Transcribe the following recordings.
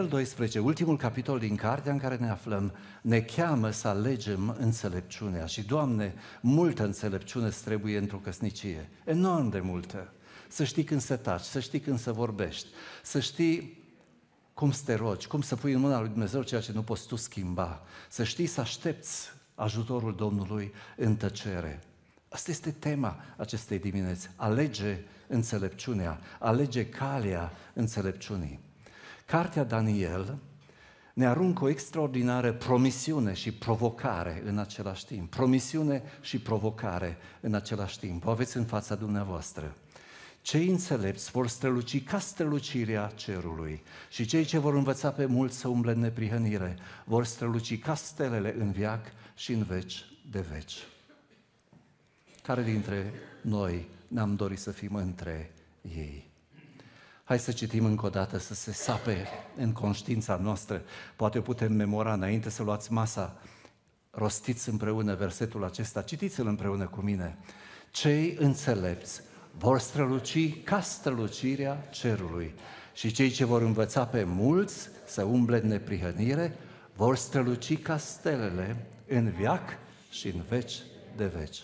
Daniel 12, ultimul capitol din cartea în care ne aflăm, ne cheamă să alegem înțelepciunea. Și, Doamne, multă înțelepciune îți trebuie într-o căsnicie. Enorm de multă. Să știi când să taci, să știi când să vorbești, să știi cum să te rogi, cum să pui în mâna lui Dumnezeu ceea ce nu poți tu schimba. Să știi să aștepți ajutorul Domnului în tăcere. Asta este tema acestei dimineți. Alege înțelepciunea, alege calea înțelepciunii. Cartea Daniel ne aruncă o extraordinară promisiune și provocare în același timp. Promisiune și provocare în același timp. O aveți în fața dumneavoastră. Cei înțelepți vor străluci ca strălucirea cerului și cei ce vor învăța pe mulți să umble în neprihănire vor străluci ca stelele în viac și în veci de veci. Care dintre noi ne-am dorit să fim între ei? Hai să citim încă o dată, să se sape în conștiința noastră. Poate o putem memora înainte să luați masa. Rostiți împreună versetul acesta, citiți-l împreună cu mine. Cei înțelepți vor străluci ca strălucirea cerului și cei ce vor învăța pe mulți să umble în neprihănire vor străluci ca stelele în viac și în veci de veci.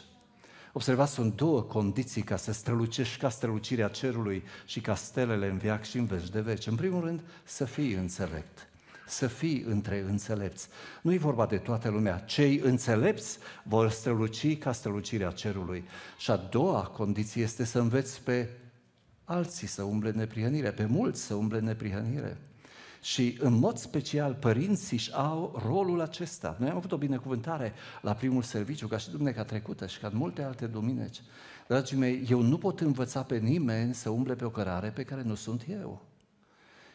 Observați, sunt două condiții ca să strălucești ca strălucirea cerului și ca stelele în viac și în veci de veci. În primul rând, să fii înțelept. Să fii între înțelepți. Nu e vorba de toată lumea. Cei înțelepți vor străluci ca strălucirea cerului. Și a doua condiție este să înveți pe alții să umble neprihănire, pe mulți să umble neprihănire. Și în mod special părinții își au rolul acesta. Noi am avut o binecuvântare la primul serviciu, ca și duminica trecută și ca în multe alte duminici. Dragii mei, eu nu pot învăța pe nimeni să umble pe o cărare pe care nu sunt eu.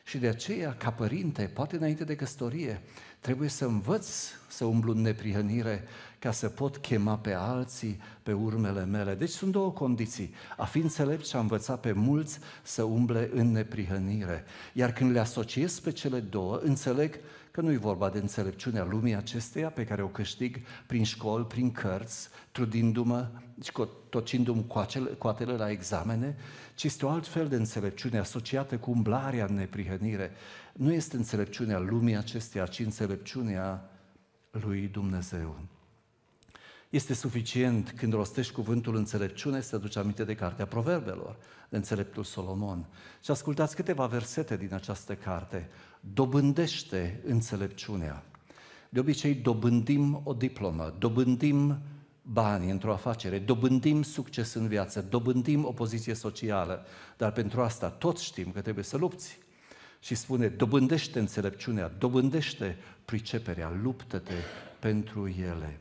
Și de aceea, ca părinte, poate înainte de căsătorie, trebuie să învăț să umblu în neprihănire ca să pot chema pe alții pe urmele mele. Deci sunt două condiții. A fi înțelept și a învăța pe mulți să umble în neprihănire. Iar când le asociez pe cele două, înțeleg că nu-i vorba de înțelepciunea lumii acesteia pe care o câștig prin școli, prin cărți, trudindu-mă și tocindu cu, cu atele la examene, ci este o altfel de înțelepciune asociată cu umblarea în neprihănire. Nu este înțelepciunea lumii acesteia, ci înțelepciunea lui Dumnezeu. Este suficient când rostești cuvântul înțelepciune să aduci aminte de Cartea Proverbelor, de înțeleptul Solomon. Și ascultați câteva versete din această carte dobândește înțelepciunea. De obicei dobândim o diplomă, dobândim bani într-o afacere, dobândim succes în viață, dobândim o poziție socială, dar pentru asta toți știm că trebuie să lupți. Și spune, dobândește înțelepciunea, dobândește priceperea, luptă-te pentru ele.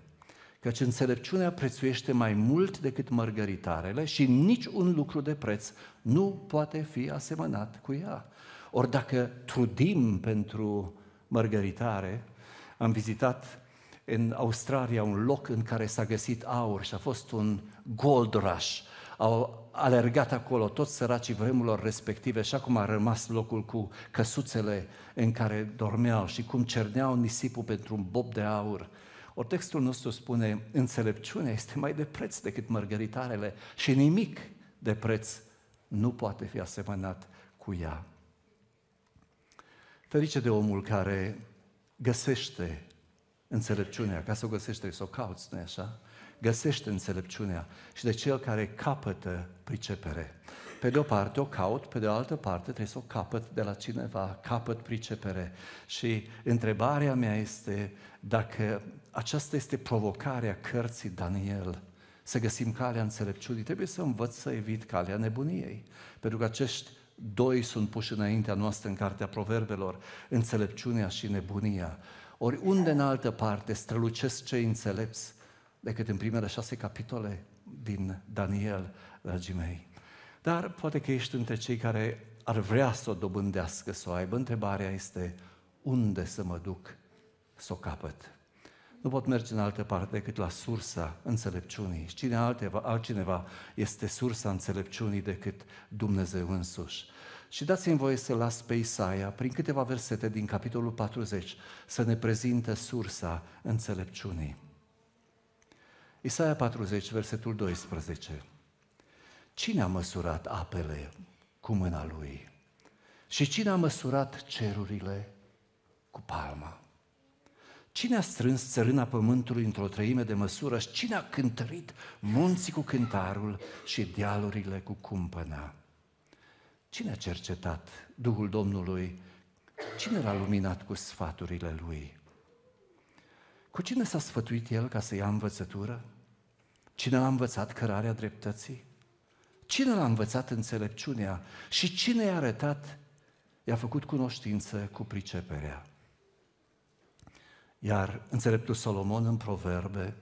Căci înțelepciunea prețuiește mai mult decât mărgăritarele și nici un lucru de preț nu poate fi asemănat cu ea. Ori dacă trudim pentru mărgăritare, am vizitat în Australia un loc în care s-a găsit aur și a fost un gold rush. Au alergat acolo toți săracii vremurilor respective și acum a rămas locul cu căsuțele în care dormeau și cum cerneau nisipul pentru un bob de aur. O textul nostru spune, înțelepciunea este mai de preț decât mărgăritarele și nimic de preț nu poate fi asemănat cu ea. Ferice de omul care găsește înțelepciunea, ca să o găsește, să o cauți, nu așa? Găsește înțelepciunea și de cel care capătă pricepere. Pe de o parte o caut, pe de o altă parte trebuie să o capăt de la cineva, capăt pricepere. Și întrebarea mea este dacă aceasta este provocarea cărții Daniel, să găsim calea înțelepciunii, trebuie să învăț să evit calea nebuniei. Pentru că acești Doi sunt puși înaintea noastră în Cartea Proverbelor, înțelepciunea și nebunia. Ori unde în altă parte strălucesc cei înțelepți decât în primele șase capitole din Daniel, dragii mei. Dar poate că ești între cei care ar vrea să o dobândească, să o aibă. Întrebarea este unde să mă duc să o capăt? nu pot merge în altă parte decât la sursa înțelepciunii. Și cine alteva, altcineva este sursa înțelepciunii decât Dumnezeu însuși. Și dați-mi voie să las pe Isaia, prin câteva versete din capitolul 40, să ne prezinte sursa înțelepciunii. Isaia 40, versetul 12. Cine a măsurat apele cu mâna lui? Și cine a măsurat cerurile cu palma? Cine a strâns țărâna pământului într-o trăime de măsură și cine a cântărit munții cu cântarul și dealurile cu cumpăna? Cine a cercetat Duhul Domnului? Cine l-a luminat cu sfaturile lui? Cu cine s-a sfătuit el ca să ia învățătură? Cine l-a învățat cărarea dreptății? Cine l-a învățat înțelepciunea? Și cine i-a arătat, i-a făcut cunoștință cu priceperea? Iar înțeleptul Solomon în proverbe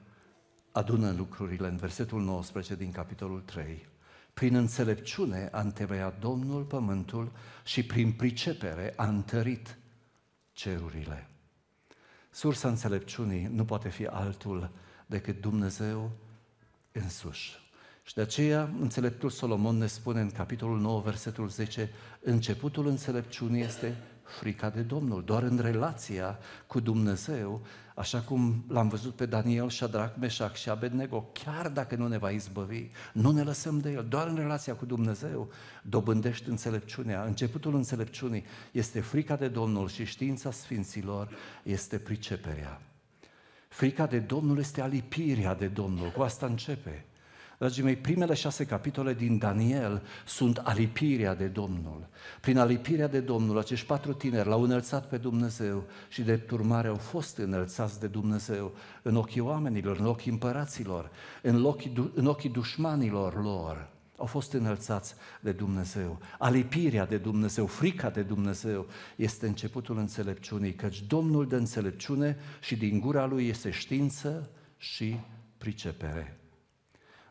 adună lucrurile în versetul 19 din capitolul 3. Prin înțelepciune a întemeiat Domnul pământul și prin pricepere a întărit cerurile. Sursa înțelepciunii nu poate fi altul decât Dumnezeu însuși. Și de aceea înțeleptul Solomon ne spune în capitolul 9, versetul 10, începutul înțelepciunii este frica de Domnul, doar în relația cu Dumnezeu, așa cum l-am văzut pe Daniel, Shadrach, Meșac și Abednego, chiar dacă nu ne va izbăvi, nu ne lăsăm de el, doar în relația cu Dumnezeu dobândești înțelepciunea. Începutul înțelepciunii este frica de Domnul și știința sfinților este priceperea. Frica de Domnul este alipirea de Domnul, cu asta începe. Dragii mei, primele șase capitole din Daniel sunt alipirea de Domnul. Prin alipirea de Domnul, acești patru tineri l-au înălțat pe Dumnezeu și de urmare au fost înălțați de Dumnezeu în ochii oamenilor, în ochii împăraților, în ochii, în ochii dușmanilor lor. Au fost înălțați de Dumnezeu. Alipirea de Dumnezeu, frica de Dumnezeu este începutul înțelepciunii, căci Domnul de înțelepciune și din gura lui este știință și pricepere.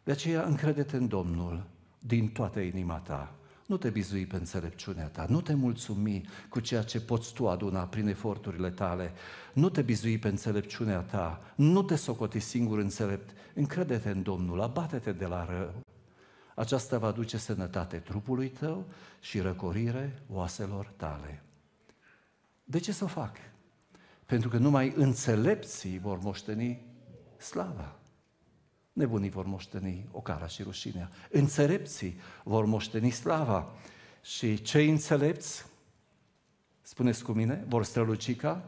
De aceea încrede în Domnul din toată inima ta. Nu te bizui pe înțelepciunea ta, nu te mulțumi cu ceea ce poți tu aduna prin eforturile tale, nu te bizui pe înțelepciunea ta, nu te socoti singur înțelept, încredete în Domnul, abate-te de la rău. Aceasta va duce sănătate trupului tău și răcorire oaselor tale. De ce să o fac? Pentru că numai înțelepții vor moșteni slava nebunii vor moșteni ocara și rușinea, înțelepții vor moșteni slava și cei înțelepți, spuneți cu mine, vor străluci ca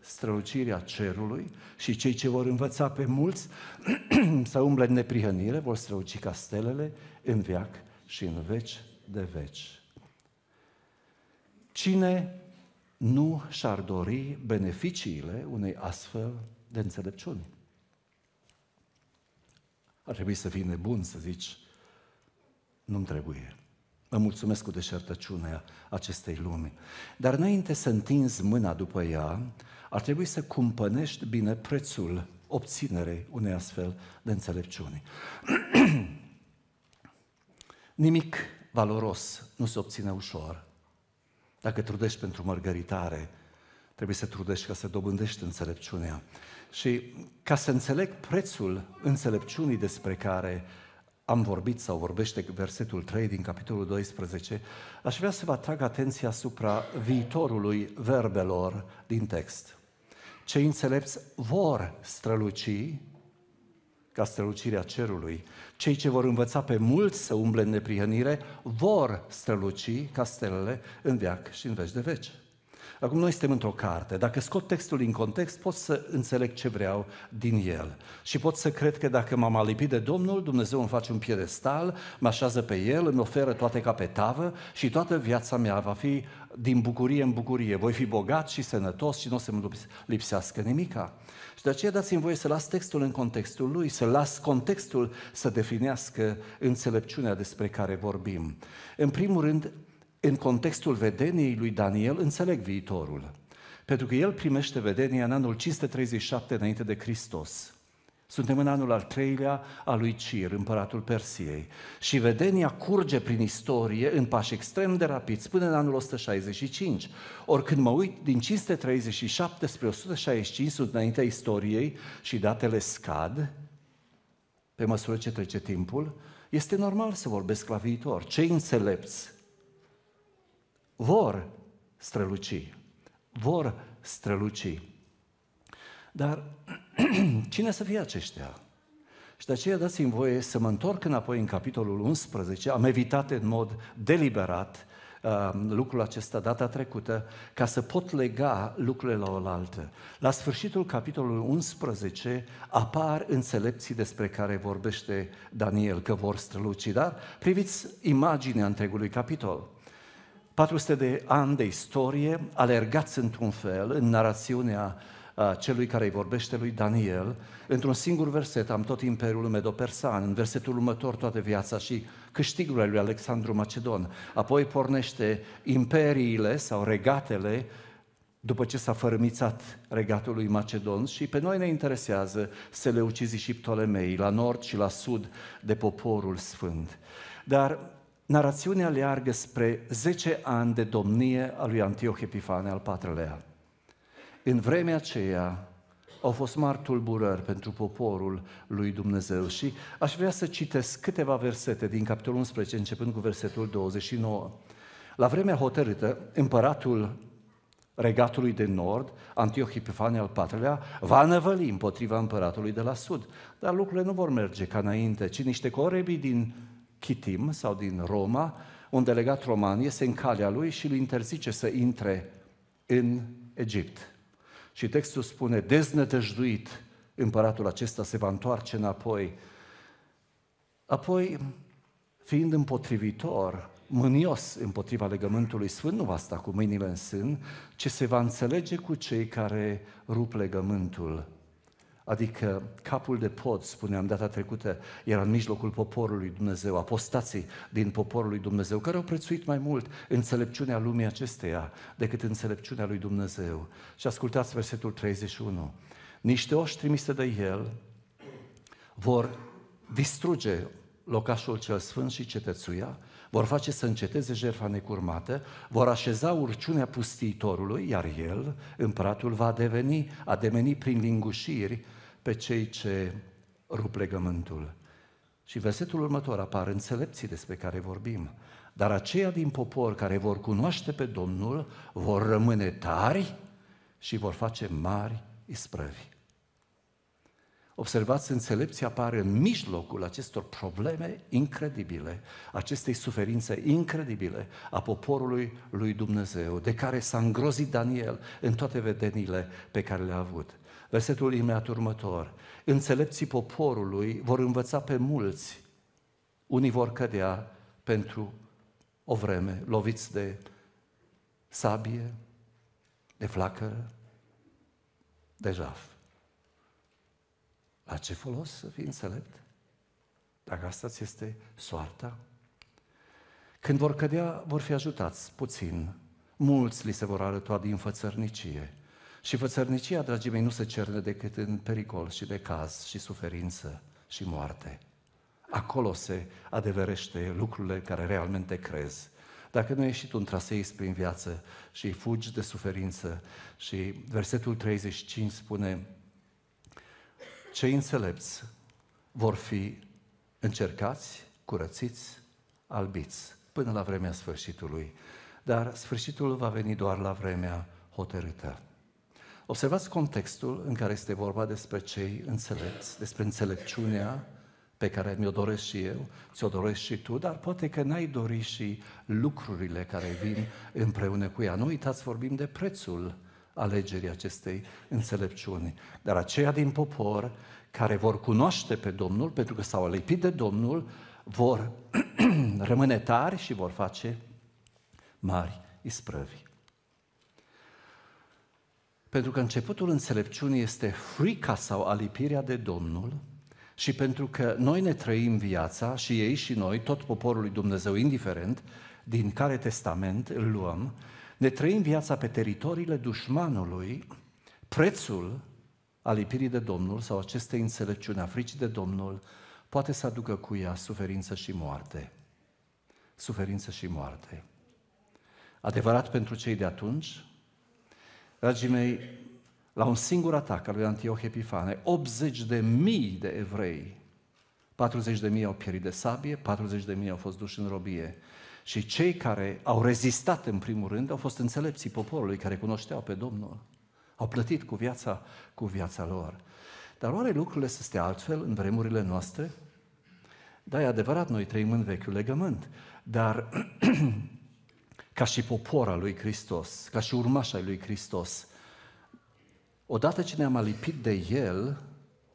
strălucirea cerului și cei ce vor învăța pe mulți să umble în neprihănire vor străluci ca stelele în veac și în veci de veci. Cine nu și-ar dori beneficiile unei astfel de înțelepciuni? Ar trebui să fii nebun să zici, nu-mi trebuie. Mă mulțumesc cu deșertăciunea acestei lumi. Dar înainte să întinzi mâna după ea, ar trebui să cumpănești bine prețul obținerei unei astfel de înțelepciuni. Nimic valoros nu se obține ușor. Dacă trudești pentru mărgăritare, trebuie să trudești ca să dobândești înțelepciunea. Și ca să înțeleg prețul înțelepciunii despre care am vorbit sau vorbește versetul 3 din capitolul 12, aș vrea să vă atrag atenția asupra viitorului verbelor din text. Cei înțelepți vor străluci ca strălucirea cerului. Cei ce vor învăța pe mulți să umble în neprihănire vor străluci ca stelele în veac și în veci de veci. Acum noi suntem într-o carte. Dacă scot textul din context, pot să înțeleg ce vreau din el. Și pot să cred că dacă m-am alipit de Domnul, Dumnezeu îmi face un piedestal, mă așează pe el, îmi oferă toate ca pe tavă și toată viața mea va fi din bucurie în bucurie. Voi fi bogat și sănătos și nu o să mă lipsească nimica. Și de aceea dați-mi voie să las textul în contextul lui, să las contextul să definească înțelepciunea despre care vorbim. În primul rând, în contextul vedeniei lui Daniel, înțeleg viitorul. Pentru că el primește vedenia în anul 537 înainte de Hristos. Suntem în anul al treilea al lui Cir, împăratul Persiei. Și vedenia curge prin istorie în pași extrem de rapid, până în anul 165. Ori când mă uit din 537 spre 165, sunt înaintea istoriei și datele scad, pe măsură ce trece timpul, este normal să vorbesc la viitor. Cei înțelepți vor străluci. Vor străluci. Dar cine să fie aceștia? Și de aceea dați-mi voie să mă întorc înapoi în capitolul 11. Am evitat în mod deliberat uh, lucrul acesta data trecută ca să pot lega lucrurile la oaltă. La sfârșitul capitolului 11 apar înțelepții despre care vorbește Daniel, că vor străluci, dar priviți imaginea întregului capitol. 400 de ani de istorie, alergați într-un fel, în narațiunea celui care îi vorbește lui Daniel, într-un singur verset, am tot Imperiul Medo-Persan, în versetul următor toată viața și câștigurile lui Alexandru Macedon. Apoi pornește imperiile sau regatele după ce s-a fărâmițat regatul lui Macedon și pe noi ne interesează să le ucizi și Ptolemei, la nord și la sud de poporul sfânt. Dar narațiunea leargă spre 10 ani de domnie a lui Antioch Epifane al patrulea. În vremea aceea au fost mari tulburări pentru poporul lui Dumnezeu și aș vrea să citesc câteva versete din capitolul 11, începând cu versetul 29. La vremea hotărâtă, împăratul regatului de nord, Antioch Epifane al IV-lea, va năvăli împotriva împăratului de la sud. Dar lucrurile nu vor merge ca înainte, ci niște corebii din Chitim sau din Roma, un delegat roman iese în calea lui și îl interzice să intre în Egipt. Și textul spune, deznădăjduit, împăratul acesta se va întoarce înapoi. Apoi, fiind împotrivitor, mânios împotriva legământului sfânt, nu va sta cu mâinile în sân, ce se va înțelege cu cei care rup legământul adică capul de pod, spuneam data trecută, era în mijlocul poporului Dumnezeu, apostații din poporul lui Dumnezeu, care au prețuit mai mult înțelepciunea lumii acesteia decât înțelepciunea lui Dumnezeu. Și ascultați versetul 31. Niște oși trimise de el vor distruge locașul cel sfânt și cetățuia, vor face să înceteze jertfa necurmată, vor așeza urciunea pustiitorului, iar el, împăratul, va deveni, a deveni prin lingușiri pe cei ce rup legământul. Și versetul următor apar înțelepții despre care vorbim. Dar aceia din popor care vor cunoaște pe Domnul vor rămâne tari și vor face mari isprăvi. Observați, înțelepții apare în mijlocul acestor probleme incredibile, acestei suferințe incredibile a poporului lui Dumnezeu, de care s-a îngrozit Daniel în toate vedenile pe care le-a avut. Versetul imediat următor. Înțelepții poporului vor învăța pe mulți. Unii vor cădea pentru o vreme, loviți de sabie, de flacără, de jaf. La ce folos să fii înțelept? Dacă asta ți este soarta? Când vor cădea, vor fi ajutați puțin. Mulți li se vor arăta din fățărnicie și fățărnicia, dragii mei, nu se cerne decât în pericol și de caz, și suferință și moarte. Acolo se adeverește lucrurile care realmente crezi. Dacă nu ești tu un traseist prin viață și fugi de suferință și versetul 35 spune cei înțelepți vor fi încercați, curățiți, albiți până la vremea sfârșitului, dar sfârșitul va veni doar la vremea hotărâtă. Observați contextul în care este vorba despre cei înțelepți, despre înțelepciunea pe care mi-o doresc și eu, ți-o doresc și tu, dar poate că n-ai dori și lucrurile care vin împreună cu ea. Nu uitați, vorbim de prețul alegerii acestei înțelepciuni. Dar aceia din popor care vor cunoaște pe Domnul, pentru că s-au lipit de Domnul, vor rămâne tari și vor face mari isprăvi. Pentru că începutul înțelepciunii este frica sau alipirea de Domnul și pentru că noi ne trăim viața și ei și noi, tot poporul lui Dumnezeu, indiferent din care testament îl luăm, ne trăim viața pe teritoriile dușmanului, prețul alipirii de Domnul sau acestei înțelepciuni a fricii de Domnul poate să aducă cu ea suferință și moarte. Suferință și moarte. Adevărat pentru cei de atunci, Dragii mei, la un singur atac al lui Antioch Epifane, 80 de mii de evrei, 40 de mii au pierit de sabie, 40 de mii au fost duși în robie. Și cei care au rezistat în primul rând au fost înțelepții poporului care cunoșteau pe Domnul. Au plătit cu viața, cu viața lor. Dar oare lucrurile să stea altfel în vremurile noastre? Da, e adevărat, noi trăim în vechiul legământ, dar ca și al lui Hristos, ca și urmașa lui Hristos. Odată ce ne-am alipit de El,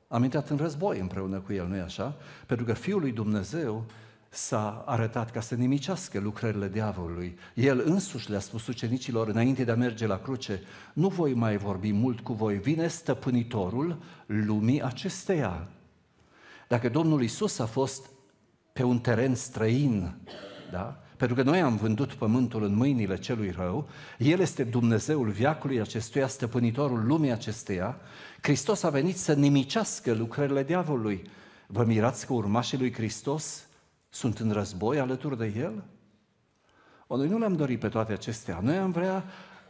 am intrat în război împreună cu El, nu-i așa? Pentru că Fiul lui Dumnezeu s-a arătat ca să nimicească lucrările diavolului. El însuși le-a spus ucenicilor înainte de a merge la cruce, nu voi mai vorbi mult cu voi, vine stăpânitorul lumii acesteia. Dacă Domnul Isus a fost pe un teren străin, da? pentru că noi am vândut pământul în mâinile celui rău, El este Dumnezeul viacului acestuia, stăpânitorul lumii acesteia, Hristos a venit să nimicească lucrările diavolului. Vă mirați că urmașii lui Hristos sunt în război alături de El? O, noi nu le-am dorit pe toate acestea. Noi am vrea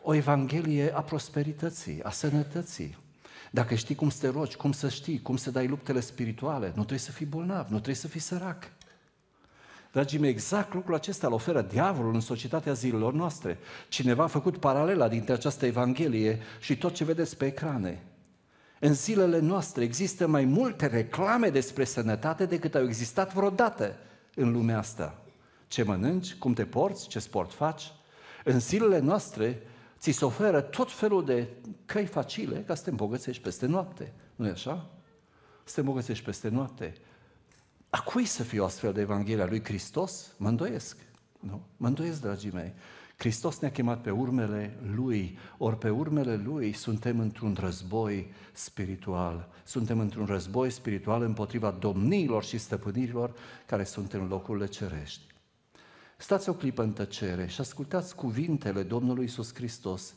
o evanghelie a prosperității, a sănătății. Dacă știi cum să te rogi, cum să știi, cum să dai luptele spirituale, nu trebuie să fii bolnav, nu trebuie să fii sărac. Dragii mei, exact lucrul acesta îl oferă diavolul în societatea zilelor noastre. Cineva a făcut paralela dintre această Evanghelie și tot ce vedeți pe ecrane. În zilele noastre există mai multe reclame despre sănătate decât au existat vreodată în lumea asta. Ce mănânci, cum te porți, ce sport faci. În zilele noastre ți se oferă tot felul de căi facile ca să te îmbogățești peste noapte. nu e așa? Să te îmbogățești peste noapte. A cui să fie o astfel de Evanghelie a lui Hristos? Mă îndoiesc. Nu? Mă îndoiesc, dragii mei. Hristos ne-a chemat pe urmele Lui, ori pe urmele Lui suntem într-un război spiritual. Suntem într-un război spiritual împotriva domniilor și stăpânirilor care sunt în locurile cerești. Stați o clipă în tăcere și ascultați cuvintele Domnului Iisus Hristos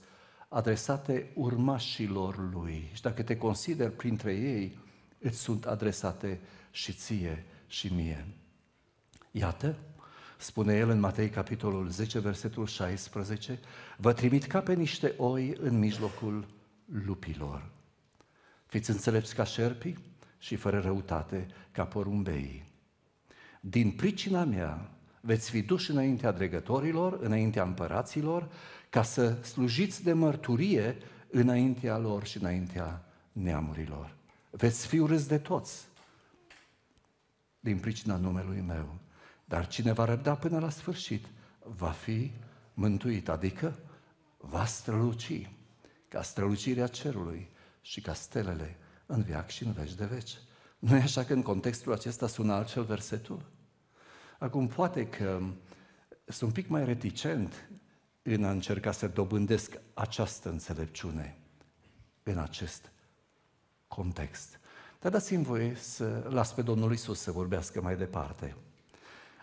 adresate urmașilor Lui. Și dacă te consideri printre ei, îți sunt adresate și ție și mie. Iată, spune el în Matei capitolul 10, versetul 16, vă trimit ca pe niște oi în mijlocul lupilor. Fiți înțelepți ca șerpi și fără răutate ca porumbeii. Din pricina mea veți fi duși înaintea dregătorilor, înaintea împăraților, ca să slujiți de mărturie înaintea lor și înaintea neamurilor. Veți fi urâți de toți, din pricina numelui meu. Dar cine va răbda până la sfârșit, va fi mântuit, adică va străluci ca strălucirea cerului și ca stelele în viac și în veci de veci. Nu e așa că în contextul acesta sună altfel versetul? Acum, poate că sunt un pic mai reticent în a încerca să dobândesc această înțelepciune în acest context. Dar dați-mi voie să las pe Domnul Isus să vorbească mai departe.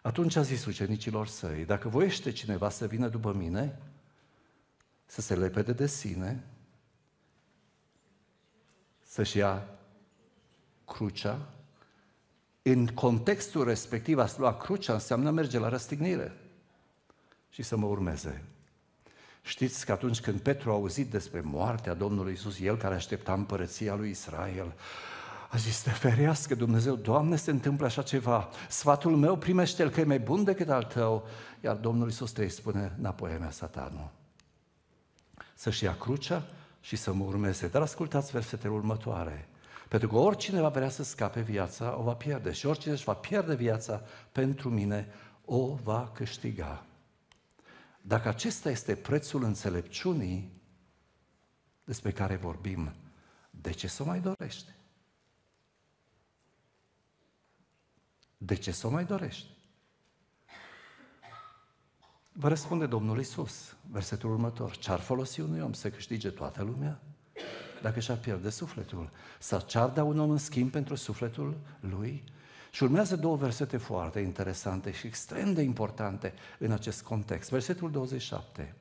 Atunci a zis ucenicilor săi, dacă voiește cineva să vină după mine, să se lepede de sine, să-și ia crucea, în contextul respectiv, a lua crucea înseamnă merge la răstignire și să mă urmeze. Știți că atunci când Petru a auzit despre moartea Domnului Isus, el care aștepta împărăția lui Israel, a zis, te ferească Dumnezeu, Doamne, se întâmplă așa ceva. Sfatul meu primește-l că e mai bun decât al tău. Iar Domnul Iisus te spune, înapoi mea, satanul. Să-și ia crucea și să mă urmeze. Dar ascultați versetele următoare. Pentru că oricine va vrea să scape viața, o va pierde. Și oricine își va pierde viața pentru mine, o va câștiga. Dacă acesta este prețul înțelepciunii despre care vorbim, de ce să o mai dorești? de ce să o mai dorești? Vă răspunde Domnul Isus, versetul următor, ce-ar folosi unui om să câștige toată lumea dacă și-ar pierde sufletul? Sau ce-ar da un om în schimb pentru sufletul lui? Și urmează două versete foarte interesante și extrem de importante în acest context. Versetul 27.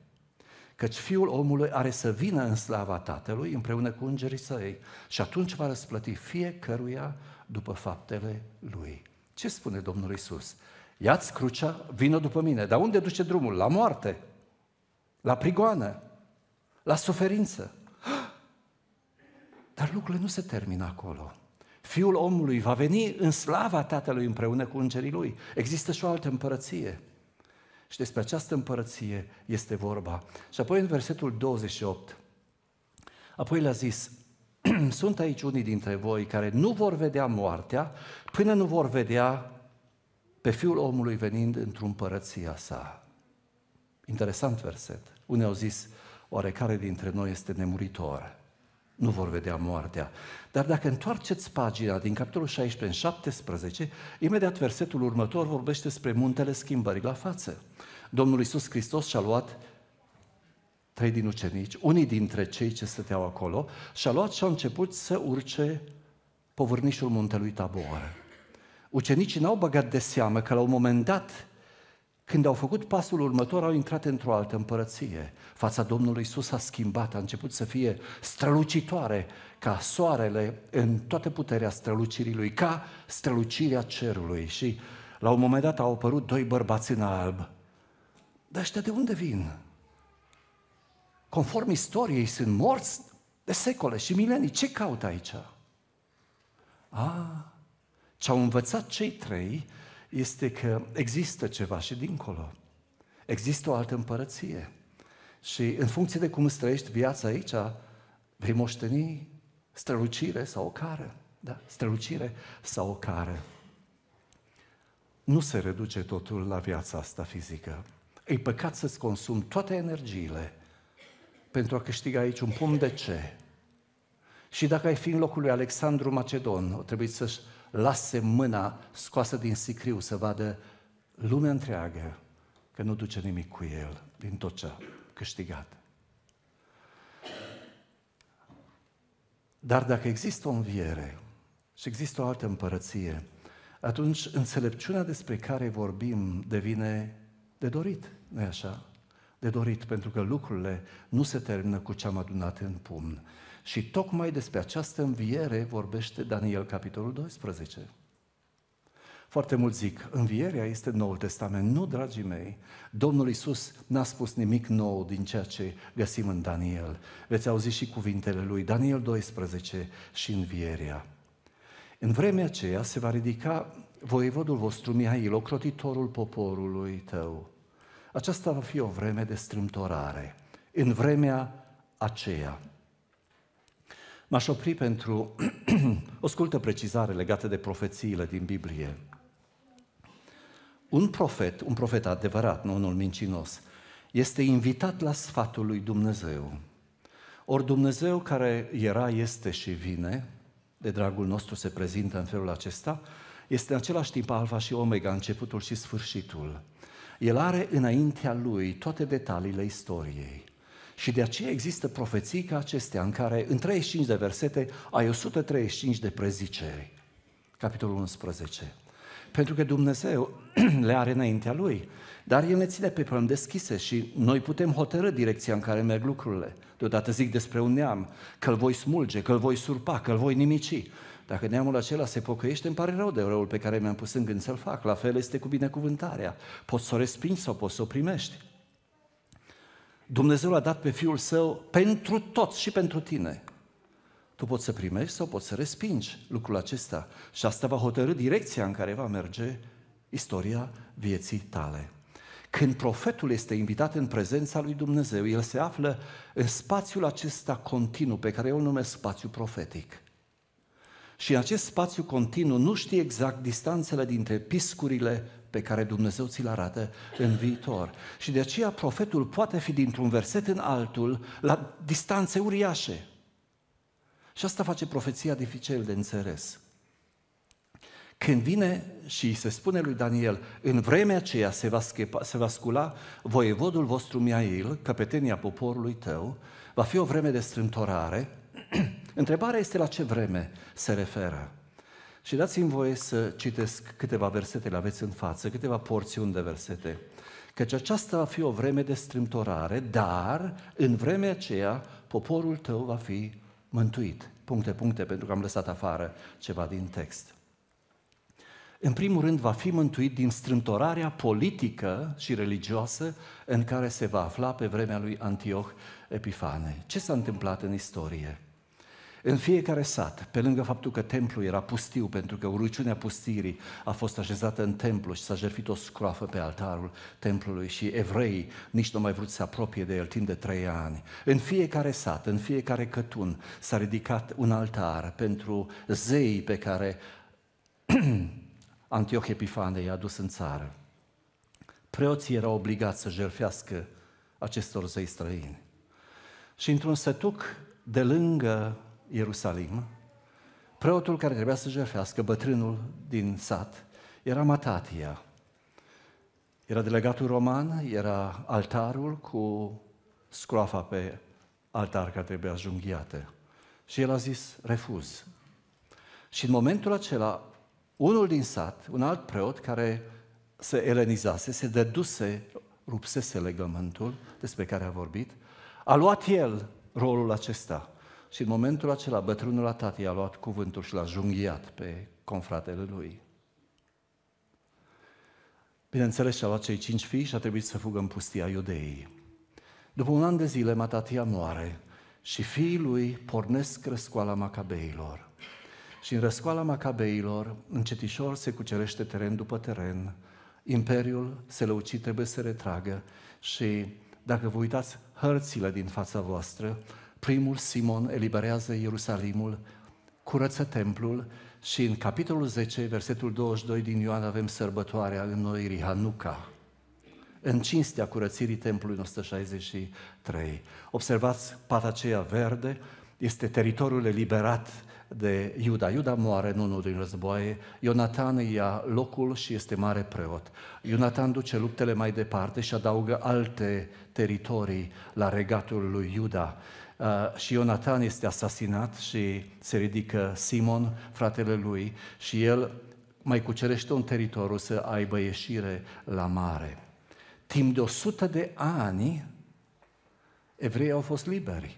Căci Fiul omului are să vină în slava Tatălui împreună cu îngerii săi și atunci va răsplăti fiecăruia după faptele lui. Ce spune Domnul Isus? Iați crucea, vină după mine. Dar unde duce drumul? La moarte, la prigoană, la suferință. Dar lucrurile nu se termină acolo. Fiul omului va veni în slava Tatălui împreună cu îngerii lui. Există și o altă împărăție. Și despre această împărăție este vorba. Și apoi în versetul 28, apoi le-a zis, sunt aici unii dintre voi care nu vor vedea moartea până nu vor vedea pe Fiul omului venind într-un părăția sa. Interesant verset. Unii au zis, oare care dintre noi este nemuritor? Nu vor vedea moartea. Dar dacă întoarceți pagina din capitolul 16 în 17, imediat versetul următor vorbește despre muntele schimbării la față. Domnul Isus Hristos și-a luat trei din ucenici, unii dintre cei ce stăteau acolo, și-a luat și-a început să urce povârnișul muntelui Tabor. Ucenicii n-au băgat de seamă că la un moment dat, când au făcut pasul următor, au intrat într-o altă împărăție. Fața Domnului Isus a schimbat, a început să fie strălucitoare, ca soarele în toată puterea strălucirii lui, ca strălucirea cerului. Și la un moment dat au apărut doi bărbați în alb. Dar ăștia de unde vin? conform istoriei, sunt morți de secole și milenii. Ce caută aici? A, ah, ce au învățat cei trei este că există ceva și dincolo. Există o altă împărăție. Și în funcție de cum străiești viața aici, vei moșteni strălucire sau o cară. Da, strălucire sau o cară. Nu se reduce totul la viața asta fizică. E păcat să-ți consumi toate energiile pentru a câștiga aici un pumn de ce. Și dacă ai fi în locul lui Alexandru Macedon, o trebuie să-și lase mâna scoasă din sicriu să vadă lumea întreagă că nu duce nimic cu el din tot ce a câștigat. Dar dacă există o înviere și există o altă împărăție, atunci înțelepciunea despre care vorbim devine de dorit, nu-i așa? de dorit, pentru că lucrurile nu se termină cu ce am adunat în pumn. Și tocmai despre această înviere vorbește Daniel, capitolul 12. Foarte mult zic, învierea este Noul Testament. Nu, dragii mei, Domnul Isus n-a spus nimic nou din ceea ce găsim în Daniel. Veți auzi și cuvintele lui, Daniel 12 și învierea. În vremea aceea se va ridica voievodul vostru Mihail, ocrotitorul poporului tău. Aceasta va fi o vreme de strâmtorare. În vremea aceea. M-aș opri pentru o scurtă precizare legată de profețiile din Biblie. Un profet, un profet adevărat, nu unul mincinos, este invitat la sfatul lui Dumnezeu. Ori Dumnezeu care era, este și vine, de dragul nostru se prezintă în felul acesta, este în același timp alfa și omega, începutul și sfârșitul. El are înaintea lui toate detaliile istoriei. Și de aceea există profeții ca acestea, în care în 35 de versete ai 135 de preziceri. Capitolul 11. Pentru că Dumnezeu le are înaintea Lui, dar El ne ține pe pământ deschise și noi putem hotărâ direcția în care merg lucrurile. Deodată zic despre un neam, că îl voi smulge, că îl voi surpa, că îl voi nimici. Dacă neamul acela se pocăiește, îmi pare rău de răul pe care mi-am pus în gând să-l fac. La fel este cu binecuvântarea. Poți să o respingi sau poți să o primești. Dumnezeu l-a dat pe Fiul Său pentru toți și pentru tine. Tu poți să primești sau poți să respingi lucrul acesta. Și asta va hotărâ direcția în care va merge istoria vieții tale. Când profetul este invitat în prezența lui Dumnezeu, el se află în spațiul acesta continuu pe care eu îl numesc spațiu profetic. Și în acest spațiu continuu nu știi exact distanțele dintre piscurile pe care Dumnezeu ți-l arată în viitor. Și de aceea profetul poate fi dintr-un verset în altul la distanțe uriașe. Și asta face profeția dificil de înțeles. Când vine și se spune lui Daniel, în vremea aceea se va, schepa, se va scula voievodul vostru Miail, căpetenia poporului tău, va fi o vreme de strântorare. Întrebarea este la ce vreme se referă. Și dați-mi voie să citesc câteva versete, le aveți în față, câteva porțiuni de versete. Căci aceasta va fi o vreme de strâmtorare, dar în vremea aceea poporul tău va fi mântuit. Puncte, puncte, pentru că am lăsat afară ceva din text. În primul rând, va fi mântuit din strâmtorarea politică și religioasă în care se va afla pe vremea lui Antioch Epifane. Ce s-a întâmplat în istorie? În fiecare sat, pe lângă faptul că templul era pustiu, pentru că urăciunea pustirii a fost așezată în templu și s-a jertfit o scroafă pe altarul templului și evrei nici nu mai vrut să se apropie de el timp de trei ani. În fiecare sat, în fiecare cătun s-a ridicat un altar pentru zeii pe care Antioch Epifane i-a dus în țară. Preoții erau obligați să jertfească acestor zei străini. Și într-un sătuc de lângă Ierusalim, preotul care trebuia să jefească bătrânul din sat, era Matatia. Era delegatul roman, era altarul cu scroafa pe altar care trebuia junghiată. Și el a zis, refuz. Și în momentul acela, unul din sat, un alt preot care se elenizase, se dăduse, rupsese legământul despre care a vorbit, a luat el rolul acesta și în momentul acela, bătrânul la i a luat cuvântul și l-a junghiat pe confratele lui. Bineînțeles, și-a luat cei cinci fii și a trebuit să fugă în pustia iudeii. După un an de zile, Matatia moare și fiii lui pornesc răscoala macabeilor. Și în răscoala macabeilor, încetișor se cucerește teren după teren, imperiul se lăuci, trebuie să retragă și, dacă vă uitați hărțile din fața voastră, primul Simon eliberează Ierusalimul, curăță templul și în capitolul 10, versetul 22 din Ioan avem sărbătoarea înnoirii Hanuca, în cinstea curățirii templului 163. Observați pata aceea verde, este teritoriul eliberat de Iuda. Iuda moare în unul din războaie, Ionatan ia locul și este mare preot. Ionatan duce luptele mai departe și adaugă alte teritorii la regatul lui Iuda. Uh, și Ionatan este asasinat și se ridică Simon, fratele lui, și el mai cucerește un teritoriu să aibă ieșire la mare. Timp de 100 de ani, evreii au fost liberi.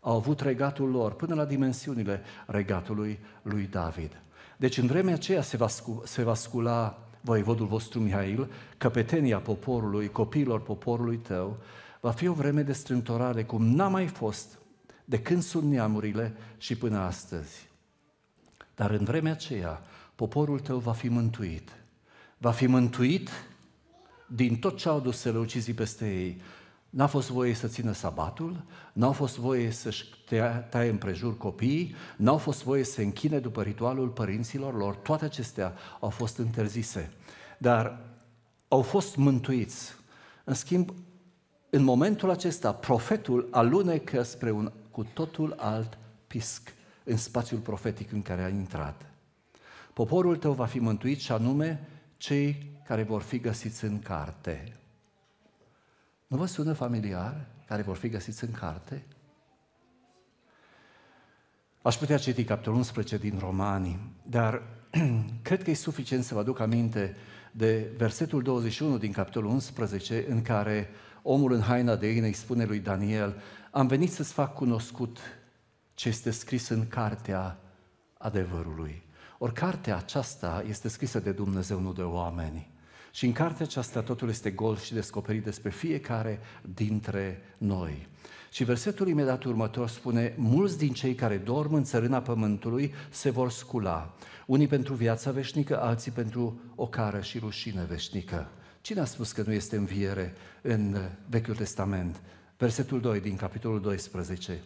Au avut regatul lor până la dimensiunile regatului lui David. Deci în vremea aceea se va, scu- se va scula voivodul vostru Mihail, căpetenia poporului, copiilor poporului tău, Va fi o vreme de strântorare cum n-a mai fost de când sunt neamurile și până astăzi. Dar în vremea aceea, poporul tău va fi mântuit. Va fi mântuit din tot ce au dus să le ucizi peste ei. N-a fost voie să țină sabatul, n-au fost voie să-și taie împrejur copiii, n-au fost voie să se închine după ritualul părinților lor. Toate acestea au fost interzise. Dar au fost mântuiți. În schimb, în momentul acesta, profetul alunecă spre un cu totul alt pisc în spațiul profetic în care a intrat. Poporul tău va fi mântuit și anume cei care vor fi găsiți în carte. Nu vă sună familiar care vor fi găsiți în carte? Aș putea citi capitolul 11 din Romani, dar cred că e suficient să vă aduc aminte de versetul 21 din capitolul 11 în care omul în haina de ină îi spune lui Daniel, am venit să-ți fac cunoscut ce este scris în cartea adevărului. Ori cartea aceasta este scrisă de Dumnezeu, nu de oameni. Și în cartea aceasta totul este gol și descoperit despre fiecare dintre noi. Și versetul imediat următor spune, mulți din cei care dorm în țărâna pământului se vor scula, unii pentru viața veșnică, alții pentru o cară și rușine veșnică. Cine a spus că nu este înviere în uh, Vechiul Testament? Versetul 2 din capitolul 12.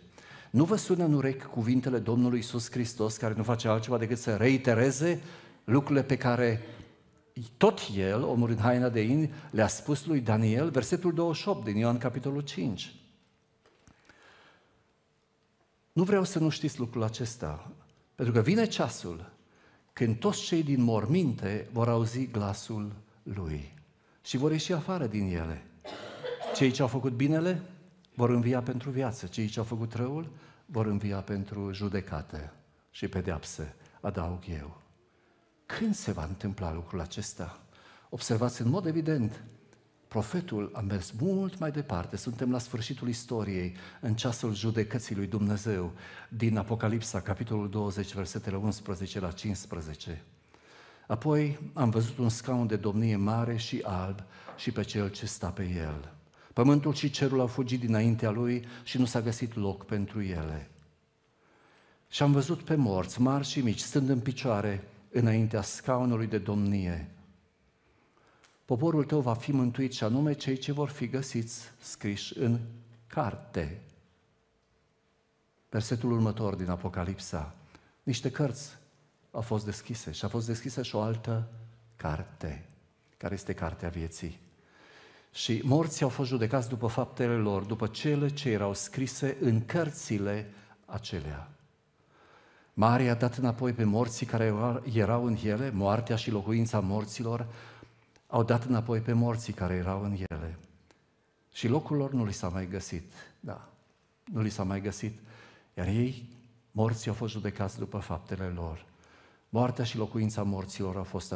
Nu vă sună în urechi cuvintele Domnului Isus Hristos, care nu face altceva decât să reitereze lucrurile pe care tot el, omul în haina de in, le-a spus lui Daniel, versetul 28 din Ioan capitolul 5. Nu vreau să nu știți lucrul acesta, pentru că vine ceasul când toți cei din morminte vor auzi glasul lui și vor ieși afară din ele. Cei ce au făcut binele vor învia pentru viață, cei ce au făcut răul vor învia pentru judecată și pedeapsă, adaug eu. Când se va întâmpla lucrul acesta? Observați, în mod evident, profetul a mers mult mai departe. Suntem la sfârșitul istoriei, în ceasul judecății lui Dumnezeu, din Apocalipsa, capitolul 20, versetele 11 la 15. Apoi am văzut un scaun de domnie mare și alb și pe cel ce sta pe el. Pământul și cerul au fugit dinaintea lui și nu s-a găsit loc pentru ele. Și am văzut pe morți, mari și mici, stând în picioare înaintea scaunului de domnie. Poporul tău va fi mântuit și anume cei ce vor fi găsiți scriși în carte. Versetul următor din Apocalipsa. Niște cărți au fost deschise și a fost deschisă și o altă carte, care este Cartea Vieții. Și morții au fost judecați după faptele lor, după cele ce erau scrise în cărțile acelea. Mare a dat înapoi pe morții care erau în ele, moartea și locuința morților au dat înapoi pe morții care erau în ele. Și locul lor nu li s-a mai găsit, da, nu li s-a mai găsit, iar ei, morții, au fost judecați după faptele lor. Moartea și locuința morților au fost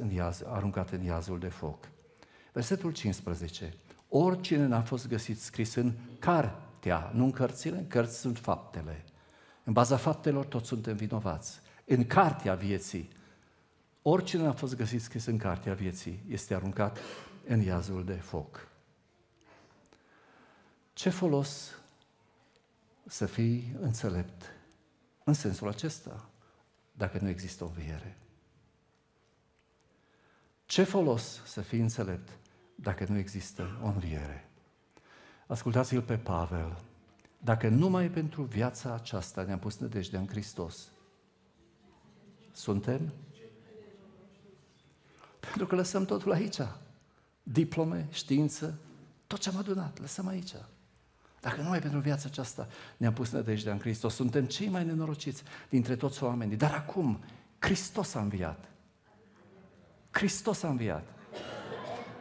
în iaz, aruncate în iazul de foc. Versetul 15. Oricine n-a fost găsit scris în cartea, nu în cărțile, în cărți sunt faptele. În baza faptelor toți suntem vinovați. În cartea vieții, oricine n-a fost găsit scris în cartea vieții este aruncat în iazul de foc. Ce folos să fii înțelept în sensul acesta? dacă nu există o viere? Ce folos să fii înțelept dacă nu există o înviere? Ascultați-l pe Pavel. Dacă numai pentru viața aceasta ne-am pus nădejdea în Hristos, suntem? Pentru că lăsăm totul aici. Diplome, știință, tot ce am adunat, lăsăm aici. Dacă nu mai pentru viața aceasta ne-a pus nădejdea în Hristos, suntem cei mai nenorociți dintre toți oamenii. Dar acum, Hristos a înviat. Hristos a înviat.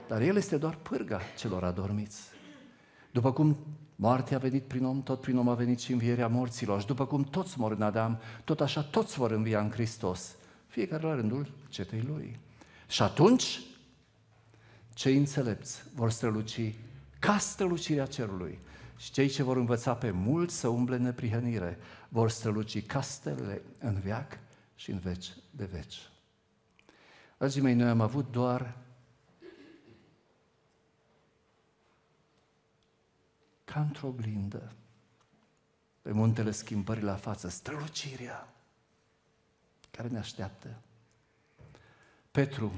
Dar El este doar pârga celor adormiți. După cum moartea a venit prin om, tot prin om a venit și învierea morților. Și după cum toți mor în Adam, tot așa toți vor învia în Hristos. Fiecare la rândul cetei lui. Și atunci, cei înțelepți vor străluci ca strălucirea cerului și cei ce vor învăța pe mulți să umble în neprihănire vor străluci castele în veac și în veci de veci. Dragii mei, noi am avut doar ca într-o oglindă pe muntele schimbării la față, strălucirea care ne așteaptă. Petru,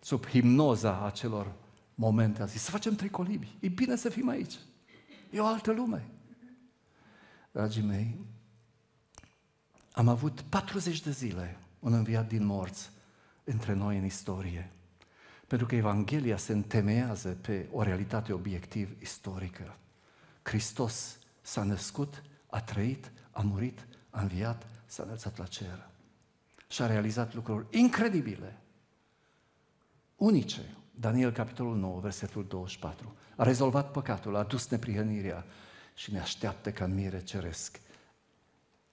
sub himnoza acelor momente, a zis să facem trei colibi, e bine să fim aici. E o altă lume. Dragii mei, am avut 40 de zile un înviat din morți între noi în istorie. Pentru că Evanghelia se întemeiază pe o realitate obiectiv istorică. Hristos s-a născut, a trăit, a murit, a înviat, s-a înălțat la cer. Și a realizat lucruri incredibile, unice, Daniel, capitolul 9, versetul 24. A rezolvat păcatul, a dus neprihănirea și ne așteaptă ca mire ceresc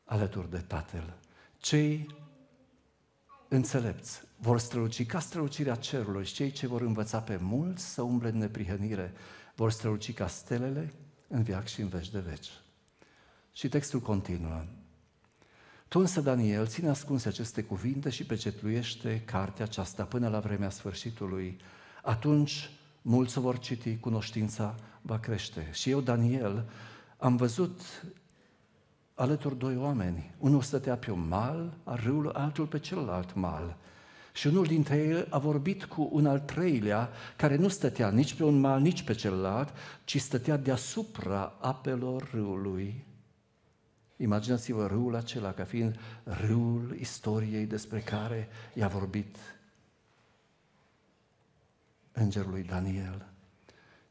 alături de Tatăl. Cei înțelepți vor străluci ca strălucirea cerului și cei ce vor învăța pe mulți să umble în neprihănire vor străluci ca stelele în viac și în veci de veci. Și textul continuă. Tu însă, Daniel, ține ascunse aceste cuvinte și pecetluiește cartea aceasta până la vremea sfârșitului atunci mulți o vor citi, cunoștința va crește. Și eu, Daniel, am văzut alături doi oameni. Unul stătea pe un mal a râului, altul pe celălalt mal. Și unul dintre ei a vorbit cu un al treilea, care nu stătea nici pe un mal, nici pe celălalt, ci stătea deasupra apelor râului. Imaginați-vă râul acela ca fiind râul istoriei despre care i-a vorbit îngerului Daniel.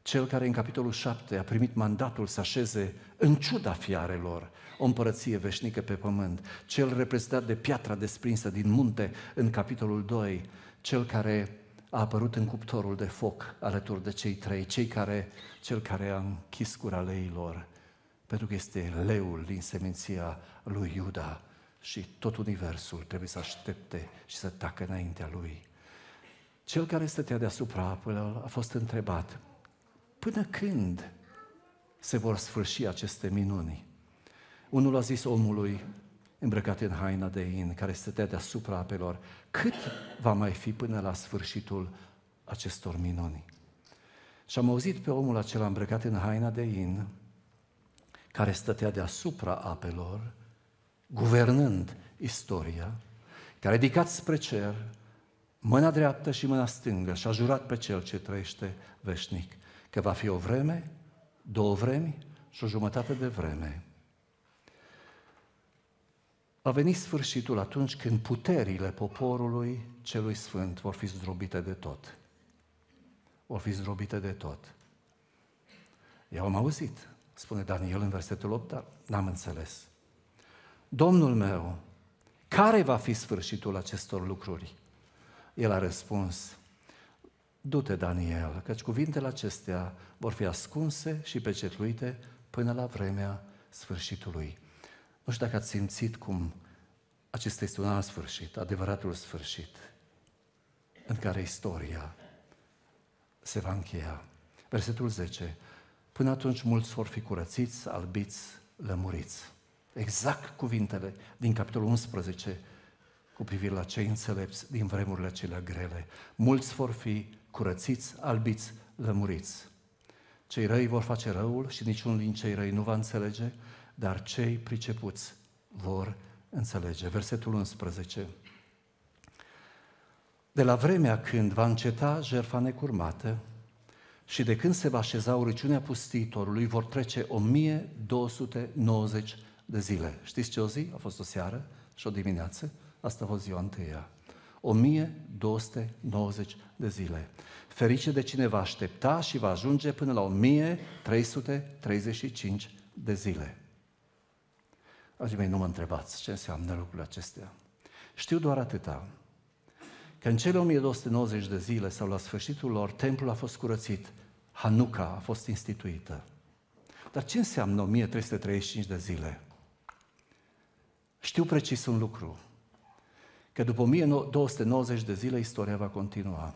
Cel care în capitolul 7 a primit mandatul să așeze, în ciuda fiarelor, o împărăție veșnică pe pământ. Cel reprezentat de piatra desprinsă din munte în capitolul 2. Cel care a apărut în cuptorul de foc alături de cei trei, cei care, cel care a închis cura leilor, pentru că este leul din seminția lui Iuda și tot universul trebuie să aștepte și să tacă înaintea lui. Cel care stătea deasupra apelor a fost întrebat, până când se vor sfârși aceste minuni? Unul a zis omului îmbrăcat în haina de in, care stătea deasupra apelor, cât va mai fi până la sfârșitul acestor minuni? Și am auzit pe omul acela îmbrăcat în haina de in, care stătea deasupra apelor, guvernând istoria, care ridicat spre cer, mâna dreaptă și mâna stângă și a jurat pe cel ce trăiește veșnic, că va fi o vreme, două vremi și o jumătate de vreme. Va veni sfârșitul atunci când puterile poporului celui sfânt vor fi zdrobite de tot. Vor fi zdrobite de tot. Eu am auzit, spune Daniel în versetul 8, dar n-am înțeles. Domnul meu, care va fi sfârșitul acestor lucruri? el a răspuns, du-te, Daniel, căci cuvintele acestea vor fi ascunse și pecetluite până la vremea sfârșitului. Nu știu dacă ați simțit cum acesta este un alt sfârșit, adevăratul sfârșit, în care istoria se va încheia. Versetul 10. Până atunci mulți vor fi curățiți, albiți, lămuriți. Exact cuvintele din capitolul 11 cu privire la cei înțelepți din vremurile acelea grele. Mulți vor fi curățiți, albiți, lămuriți. Cei răi vor face răul și niciunul din cei răi nu va înțelege, dar cei pricepuți vor înțelege. Versetul 11. De la vremea când va înceta jertfa necurmată și de când se va așeza urăciunea pustitorului, vor trece 1290 de zile. Știți ce o zi? A fost o seară și o dimineață. Asta a fost ziua întâia. 1290 de zile. Ferice de cine va aștepta și va ajunge până la 1335 de zile. Dragii mei, nu mă întrebați ce înseamnă lucrurile acestea. Știu doar atâta. Că în cele 1290 de zile sau la sfârșitul lor, templul a fost curățit, Hanuca a fost instituită. Dar ce înseamnă 1335 de zile? Știu precis un lucru că după 1290 de zile istoria va continua.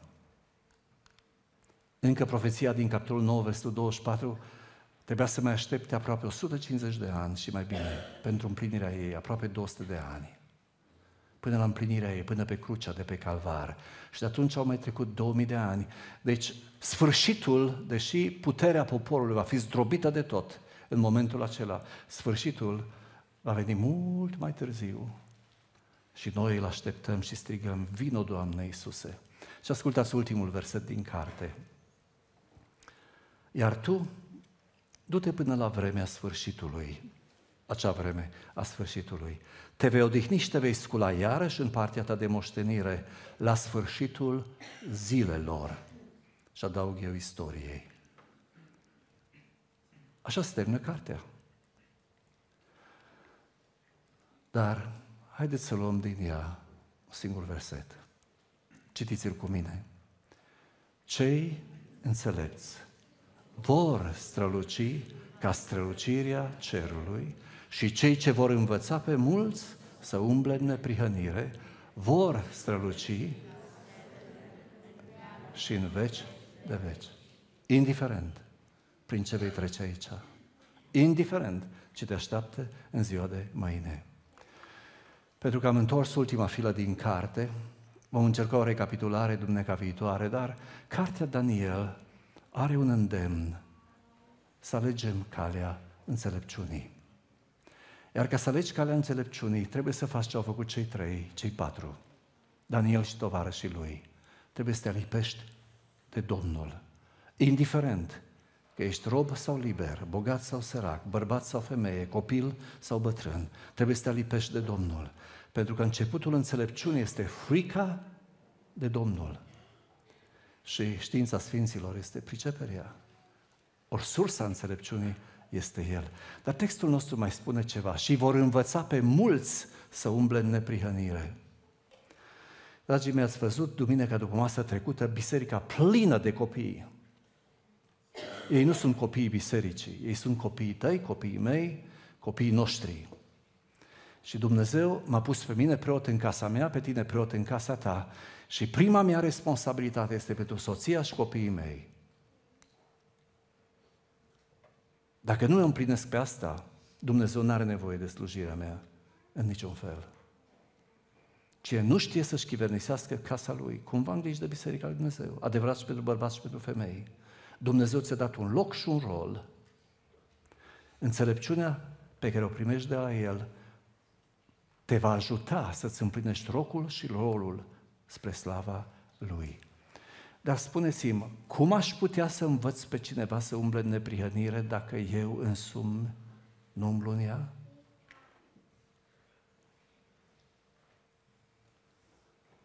Încă profeția din capitolul 9, versetul 24, trebuia să mai aștepte aproape 150 de ani și mai bine pentru împlinirea ei, aproape 200 de ani. Până la împlinirea ei, până pe crucea de pe Calvar. Și de atunci au mai trecut 2000 de ani. Deci sfârșitul, deși puterea poporului va fi zdrobită de tot în momentul acela, sfârșitul va veni mult mai târziu și noi îl așteptăm și strigăm, vino Doamne Iisuse! Și ascultați ultimul verset din carte. Iar tu, du-te până la vremea sfârșitului, acea vreme a sfârșitului. Te vei odihni și te vei scula iarăși în partea ta de moștenire, la sfârșitul zilelor. Și adaug eu istoriei. Așa se termină cartea. Dar Haideți să luăm din ea un singur verset. Citiți-l cu mine. Cei înțelepți vor străluci ca strălucirea cerului și cei ce vor învăța pe mulți să umble în neprihănire vor străluci și în veci de veci. Indiferent prin ce vei trece aici. Indiferent ce te așteaptă în ziua de mâine. Pentru că am întors ultima filă din carte, vom încerca o recapitulare dumneca viitoare, dar cartea Daniel are un îndemn să alegem calea înțelepciunii. Iar ca să alegi calea înțelepciunii, trebuie să faci ce au făcut cei trei, cei patru, Daniel și tovarășii lui. Trebuie să te alipești de Domnul, indiferent Că ești rob sau liber, bogat sau sărac, bărbat sau femeie, copil sau bătrân, trebuie să te lipești de Domnul. Pentru că începutul înțelepciunii este frica de Domnul. Și știința Sfinților este priceperea. Ori sursa înțelepciunii este El. Dar textul nostru mai spune ceva. Și vor învăța pe mulți să umble în neprihănire. Dragii mei, ați văzut duminica după masă trecută biserica plină de copii. Ei nu sunt copiii bisericii, ei sunt copiii tăi, copiii mei, copiii noștri. Și Dumnezeu m-a pus pe mine preot în casa mea, pe tine preot în casa ta. Și prima mea responsabilitate este pentru soția și copiii mei. Dacă nu îmi împlinesc pe asta, Dumnezeu nu are nevoie de slujirea mea în niciun fel. Cine nu știe să-și chivernisească casa lui, cumva îngriși de Biserica lui Dumnezeu, adevărat și pentru bărbați și pentru femei, Dumnezeu ți-a dat un loc și un rol. Înțelepciunea pe care o primești de la El te va ajuta să-ți împlinești rocul și rolul spre slava Lui. Dar spuneți-mi, cum aș putea să învăț pe cineva să umble în neprihănire dacă eu însu.m nu umblu în ea?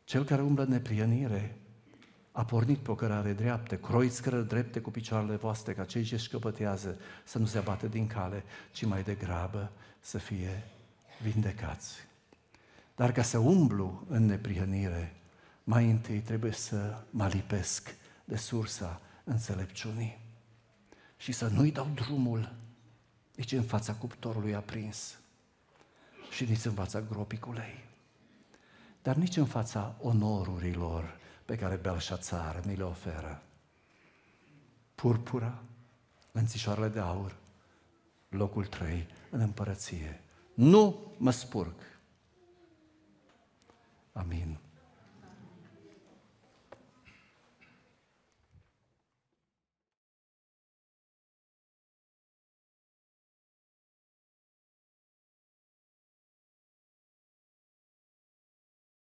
Cel care umblă în neprihănire a pornit pe o cărare dreaptă, croiți cărări drepte cu picioarele voastre, ca cei ce șcăpătează să nu se abate din cale, ci mai degrabă să fie vindecați. Dar ca să umblu în neprihănire, mai întâi trebuie să mă lipesc de sursa înțelepciunii și să nu-i dau drumul nici în fața cuptorului aprins și nici în fața gropii dar nici în fața onorurilor pe care Belșațar ni le oferă. Purpura, înțișoarele de aur, locul trei în împărăție. Nu mă spurg. Amin.